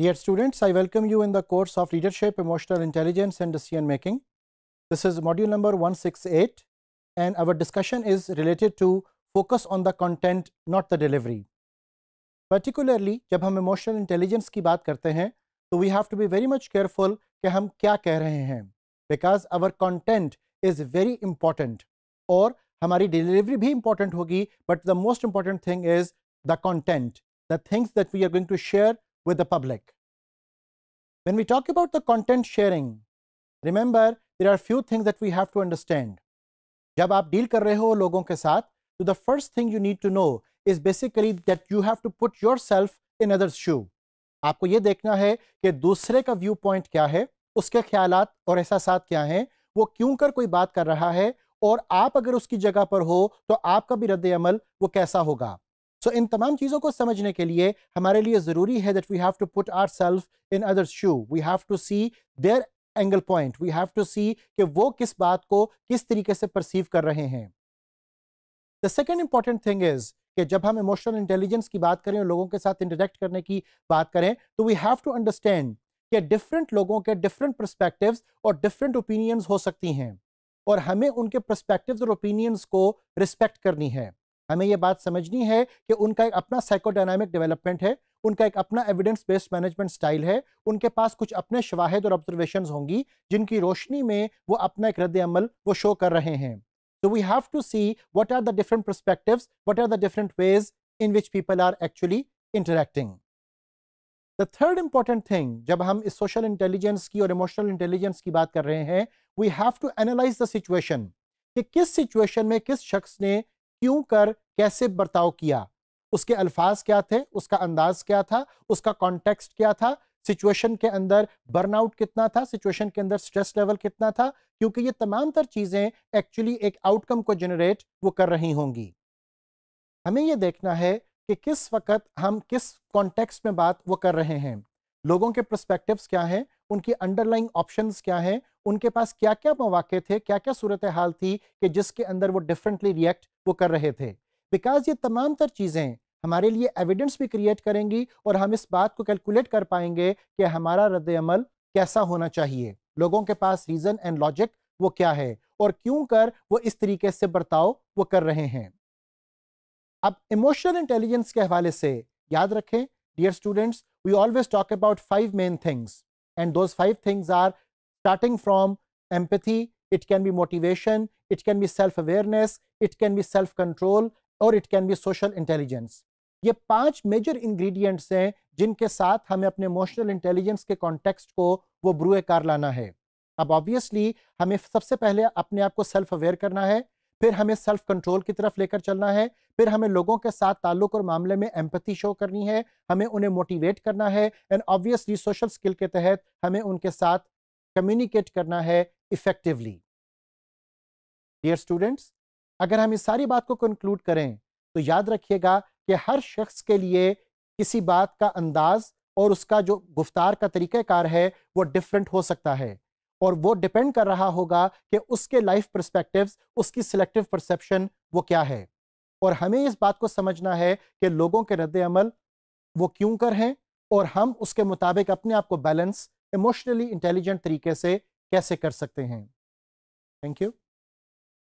Dear students, I welcome you in the course of Leadership, Emotional Intelligence and Decision Making. This is module number 168 and our discussion is related to focus on the content not the delivery. Particularly जब हम emotional intelligence की बात करते हैं so we have to be very much careful कि हम क्या कह रहे हैं because our content is very important Or, our delivery भी important होगी but the most important thing is the content the things that we are going to share with the public. When we talk about the content sharing, remember there are few things that we have to understand. जब आप deal कर रहे हो लोगों के साथ तो the first thing you need to know is basically that you have to put yourself in others shoe आपको यह देखना है कि दूसरे का व्यू पॉइंट क्या है उसके ख्याल और एहसास क्या हैं वो क्यों कर कोई बात कर रहा है और आप अगर उसकी जगह पर हो तो आपका भी रद्द अमल वो कैसा होगा सो so, इन तमाम चीज़ों को समझने के लिए हमारे लिए ज़रूरी है that we have to put our self in other shoe we have to see their angle point we have to see कि वो किस बात को किस तरीके से परसीव कर रहे हैं the second important thing is कि जब हम इमोशनल इंटेलिजेंस की बात करें और लोगों के साथ इंटरेक्ट करने की बात करें तो वी हैव टू अंडरस्टैंड कि डिफरेंट लोगों के डिफरेंट परस्पेक्टिव और डिफरेंट ओपिनियंस हो सकती हैं और हमें उनके परस्पेक्टिव और ओपिनियंस को रिस्पेक्ट करनी है हमें ये बात समझनी है कि उनका एक अपना साइकोडाइनमिक डेवलपमेंट है उनका एक अपना एविडेंस बेस्ड मैनेजमेंट स्टाइल है उनके पास कुछ अपने शवाहद और ऑब्जर्वेशन होंगी जिनकी रोशनी में वो अपना एक रद्द अमल वो शो कर रहे हैं तो we have to see what are the different perspective what are the different ways in which people are actually interacting the third important thing जब हम इस सोशल इंटेलिजेंस की और इमोशनल इंटेलिजेंस की बात कर रहे हैं we have to analyse the situation कि किस सिचुएशन में किस शख्स ने क्यों कर कैसे बर्ताव किया उसके अल्फाज क्या थे उसका अंदाज क्या था उसका कॉन्टेक्स्ट क्या था सिचुएशन के अंदर बर्नआउट कितना था सिचुएशन के अंदर स्ट्रेस लेवल कितना था क्योंकि ये तमाम तर चीज़ें एक्चुअली एक आउटकम को जनरेट वो कर रही होंगी हमें ये देखना है कि किस वक्त हम किस कॉन्टेक्स्ट में बात वो कर रहे हैं लोगों के प्रस्पेक्टिव क्या हैं उनकी अंडरलाइंग ऑप्शन क्या हैं उनके पास क्या क्या मौाक़े थे क्या क्या सूरत हाल थी कि जिसके अंदर वो डिफरेंटली रिएक्ट वो कर रहे थे बिकॉज ये तमाम तर चीज़ें हमारे लिए एविडेंस भी क्रिएट करेंगी और हम इस बात को कैलकुलेट कर पाएंगे कि हमारा रद्द अमल कैसा होना चाहिए लोगों के पास रीज़न एंड लॉजिक वो क्या है और क्यों कर वो इस तरीके से बर्ताव वो कर रहे हैं अब इमोशनल इंटेलिजेंस के हवाले से याद रखें dear students we always talk about five main things And those five things are starting from empathy, it can be motivation, it can be self-awareness, it can be self-control, और it can be social intelligence ये पांच major ingredients हैं जिनके साथ हमें अपने emotional intelligence के context को वो ब्रूए कार लाना है अब ऑब्वियसली हमें सबसे पहले अपने आप को सेल्फ अवेयर करना है फिर हमें सेल्फ कंट्रोल की तरफ लेकर चलना है फिर हमें लोगों के साथ ताल्लुक और मामले में एम्पति शो करनी है हमें उन्हें मोटिवेट करना है एंड ऑब्वियसली सोशल स्किल के तहत हमें उनके साथ कम्युनिकेट करना है इफेक्टिवली डियर स्टूडेंट्स अगर हम इस सारी बात को कंक्लूड करें तो याद रखिएगा कि हर शख्स के लिए किसी बात का अंदाज और उसका जो गुफ्तार का तरीक़ाकार है वो डिफरेंट हो सकता है और वो डिपेंड कर रहा होगा कि उसके लाइफ परस्पेक्टिव्स उसकी सिलेक्टिव परसेप्शन वो क्या है और हमें इस बात को समझना है कि लोगों के रद्द अमल वो क्यों कर हैं और हम उसके मुताबिक अपने आप को बैलेंस इमोशनली इंटेलिजेंट तरीके से कैसे कर सकते हैं थैंक यू